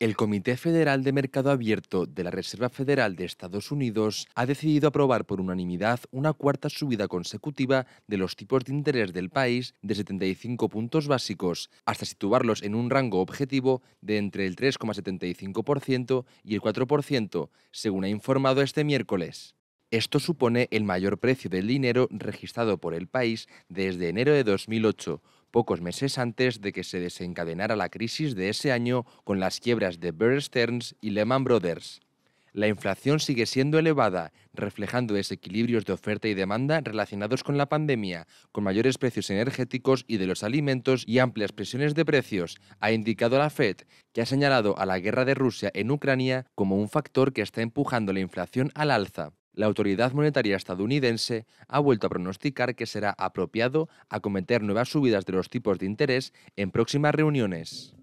El Comité Federal de Mercado Abierto de la Reserva Federal de Estados Unidos ha decidido aprobar por unanimidad una cuarta subida consecutiva de los tipos de interés del país de 75 puntos básicos, hasta situarlos en un rango objetivo de entre el 3,75% y el 4%, según ha informado este miércoles. Esto supone el mayor precio del dinero registrado por el país desde enero de 2008, pocos meses antes de que se desencadenara la crisis de ese año con las quiebras de Bear Stearns y Lehman Brothers. La inflación sigue siendo elevada, reflejando desequilibrios de oferta y demanda relacionados con la pandemia, con mayores precios energéticos y de los alimentos y amplias presiones de precios, ha indicado la Fed, que ha señalado a la guerra de Rusia en Ucrania como un factor que está empujando la inflación al alza. La autoridad monetaria estadounidense ha vuelto a pronosticar que será apropiado acometer nuevas subidas de los tipos de interés en próximas reuniones.